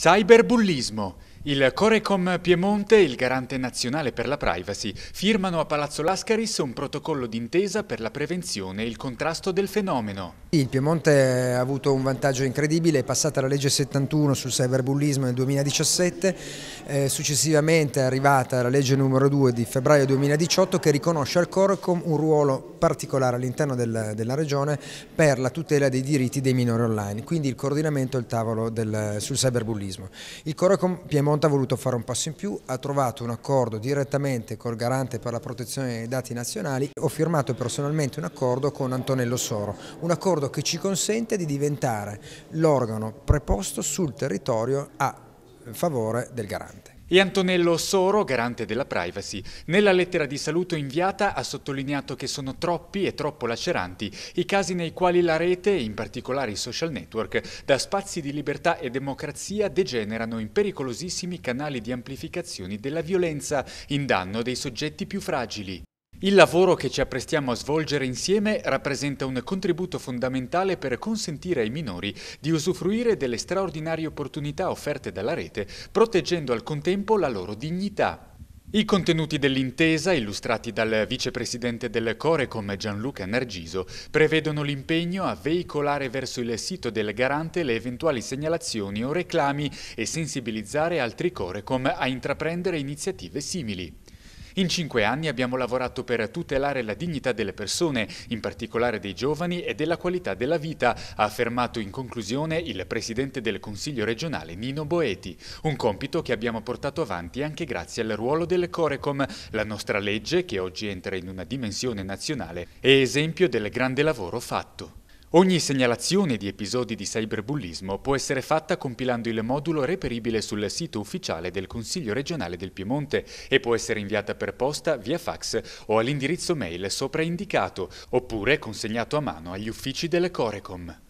Cyberbullismo. Il Corecom Piemonte e il Garante Nazionale per la Privacy firmano a Palazzo Lascaris un protocollo d'intesa per la prevenzione e il contrasto del fenomeno. Il Piemonte ha avuto un vantaggio incredibile, è passata la legge 71 sul cyberbullismo nel 2017, eh, successivamente è arrivata la legge numero 2 di febbraio 2018 che riconosce al Corecom un ruolo particolare all'interno del, della regione per la tutela dei diritti dei minori online, quindi il coordinamento e il tavolo del, sul cyberbullismo. Il Corecom Piemonte Piemonte ha voluto fare un passo in più, ha trovato un accordo direttamente col garante per la protezione dei dati nazionali, ho firmato personalmente un accordo con Antonello Soro, un accordo che ci consente di diventare l'organo preposto sul territorio a favore del garante. E Antonello Soro, garante della privacy, nella lettera di saluto inviata ha sottolineato che sono troppi e troppo laceranti i casi nei quali la rete, in particolare i social network, da spazi di libertà e democrazia degenerano in pericolosissimi canali di amplificazione della violenza in danno dei soggetti più fragili. Il lavoro che ci apprestiamo a svolgere insieme rappresenta un contributo fondamentale per consentire ai minori di usufruire delle straordinarie opportunità offerte dalla rete, proteggendo al contempo la loro dignità. I contenuti dell'intesa, illustrati dal vicepresidente del Corecom Gianluca Nargiso, prevedono l'impegno a veicolare verso il sito del Garante le eventuali segnalazioni o reclami e sensibilizzare altri Corecom a intraprendere iniziative simili. In cinque anni abbiamo lavorato per tutelare la dignità delle persone, in particolare dei giovani e della qualità della vita, ha affermato in conclusione il presidente del Consiglio regionale Nino Boeti, un compito che abbiamo portato avanti anche grazie al ruolo del Corecom, la nostra legge che oggi entra in una dimensione nazionale, è esempio del grande lavoro fatto. Ogni segnalazione di episodi di cyberbullismo può essere fatta compilando il modulo reperibile sul sito ufficiale del Consiglio regionale del Piemonte e può essere inviata per posta, via fax o all'indirizzo mail sopra indicato, oppure consegnato a mano agli uffici delle Corecom.